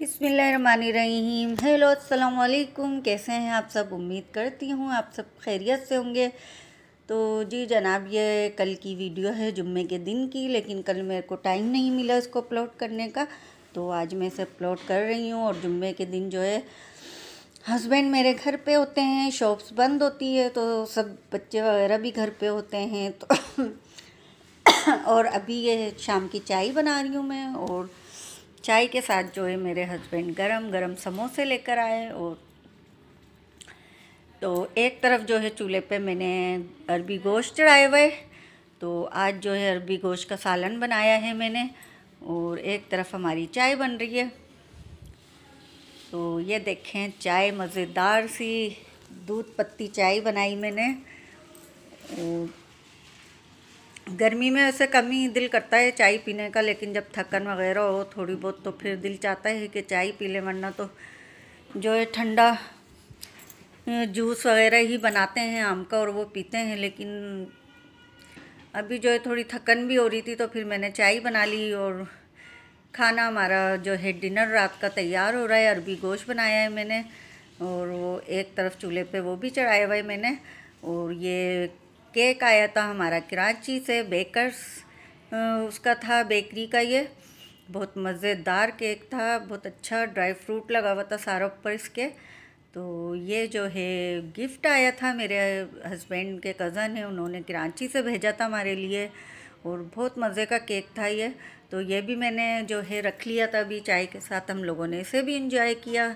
बिसमीम हेलो असलकुम कैसे हैं आप सब उम्मीद करती हूँ आप सब खैरियत से होंगे तो जी जनाब ये कल की वीडियो है जुम्मे के दिन की लेकिन कल मेरे को टाइम नहीं मिला इसको अपलोड करने का तो आज मैं इसे अपलोड कर रही हूँ और जुम्मे के दिन जो है हस्बैंड मेरे घर पे होते हैं शॉप्स बंद होती है तो सब बच्चे वगैरह भी घर पे होते हैं तो और अभी ये शाम की चाय बना रही हूँ मैं और चाय के साथ जो है मेरे हस्बैंड गरम गरम समोसे लेकर आए और तो एक तरफ जो है चूल्हे पे मैंने अरबी गोश्त चढ़ाए हुए तो आज जो है अरबी गोश्त का सालन बनाया है मैंने और एक तरफ हमारी चाय बन रही है तो ये देखें चाय मज़ेदार सी दूध पत्ती चाय बनाई मैंने गर्मी में ऐसे कम ही दिल करता है चाय पीने का लेकिन जब थकन वगैरह हो थोड़ी बहुत तो फिर दिल चाहता है कि चाय पी लें वरना तो जो है ठंडा जूस वगैरह ही बनाते हैं आम का और वो पीते हैं लेकिन अभी जो है थोड़ी थकन भी हो रही थी तो फिर मैंने चाय बना ली और खाना हमारा जो है डिनर रात का तैयार हो रहा है अरबी गोश्त बनाया है मैंने और वो एक तरफ चूल्हे पे वो भी चढ़ाया हुआ है मैंने और ये केक आया था हमारा कराची से बेकर्स उसका था बेकरी का ये बहुत मज़ेदार केक था बहुत अच्छा ड्राई फ्रूट लगा हुआ था सारा ऊपर इसके तो ये जो है गिफ्ट आया था मेरे हस्बैंड के कज़न है उन्होंने कराची से भेजा था हमारे लिए और बहुत मज़े का केक था ये तो ये भी मैंने जो है रख लिया था अभी चाय के साथ हम लोगों ने इसे भी इंजॉय किया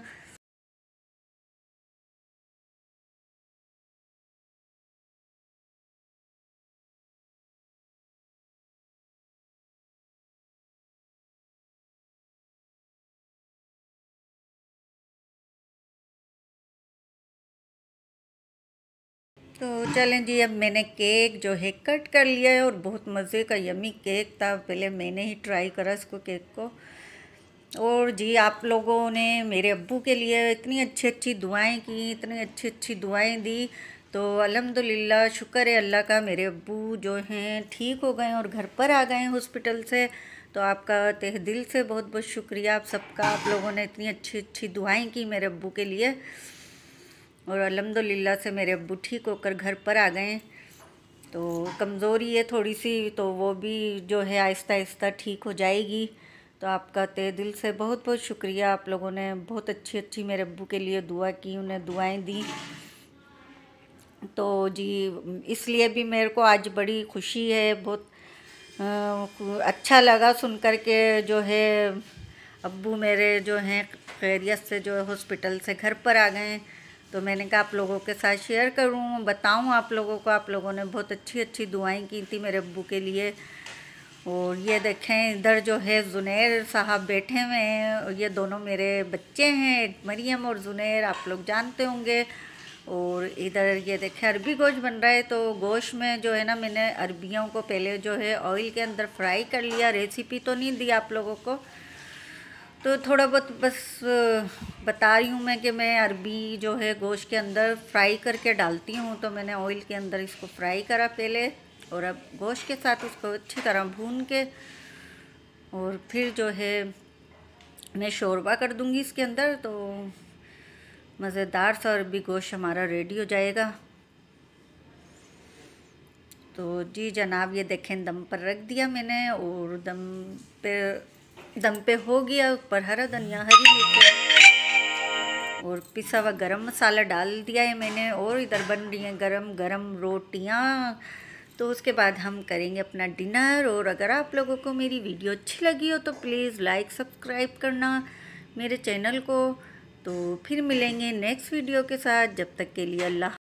तो चलें जी अब मैंने केक जो है कट कर लिया है और बहुत मज़े का यमी केक था पहले मैंने ही ट्राई करा इसको केक को और जी आप लोगों ने मेरे अब्बू के लिए इतनी अच्छी अच्छी दुआएं की इतनी अच्छी अच्छी दुआएं दी तो अलहमदिल्ला शुक्र है अल्लाह का मेरे अब्बू जो हैं ठीक हो गए और घर पर आ गए हॉस्पिटल से तो आपका तह दिल से बहुत बहुत शुक्रिया आप सबका आप लोगों ने इतनी अच्छी अच्छी दुआएं की मेरे अब्बू के लिए और अलहमदिल्ला से मेरे अबू ठीक होकर घर पर आ गए तो कमज़ोरी है थोड़ी सी तो वो भी जो है आहिस्ता आहिस्ता ठीक हो जाएगी तो आपका तय दिल से बहुत बहुत शुक्रिया आप लोगों ने बहुत अच्छी अच्छी मेरे अबू के लिए दुआ की उन्हें दुआएं दी तो जी इसलिए भी मेरे को आज बड़ी खुशी है बहुत अच्छा लगा सुन कर के जो है अबू मेरे जो हैं खैरियत से जो हॉस्पिटल से घर पर आ गए तो मैंने कहा आप लोगों के साथ शेयर करूँ बताऊँ आप लोगों को आप लोगों ने बहुत अच्छी अच्छी दुआएं की थी मेरे अबू के लिए और ये देखें इधर जो है जुनेर साहब बैठे हुए हैं और ये दोनों मेरे बच्चे हैं एक मरियम और जुनेर आप लोग जानते होंगे और इधर ये देखें अरबी गोश्त बन रहा है तो गोश्त में जो है ना मैंने अरबियों को पहले जो है ऑयल के अंदर फ्राई कर लिया रेसिपी तो नहीं दी आप लोगों को तो थोड़ा बहुत बस बता रही हूँ मैं कि मैं अरबी जो है गोश्त के अंदर फ्राई करके डालती हूँ तो मैंने ऑयल के अंदर इसको फ्राई करा पहले और अब गोश्त के साथ उसको अच्छी तरह भून के और फिर जो है मैं शोरबा कर दूँगी इसके अंदर तो मज़ेदार सा अरबी गोश्त हमारा रेडी हो जाएगा तो जी जनाब ये देखें दम पर रख दिया मैंने और दम पर दम पे हो गया ऊपर हरा धनिया हरी मिर्च और पिसा हुआ गरम मसाला डाल दिया है मैंने और इधर बन रही हैं गरम गरम रोटियाँ तो उसके बाद हम करेंगे अपना डिनर और अगर आप लोगों को मेरी वीडियो अच्छी लगी हो तो प्लीज़ लाइक सब्सक्राइब करना मेरे चैनल को तो फिर मिलेंगे नेक्स्ट वीडियो के साथ जब तक के लिए अल्लाह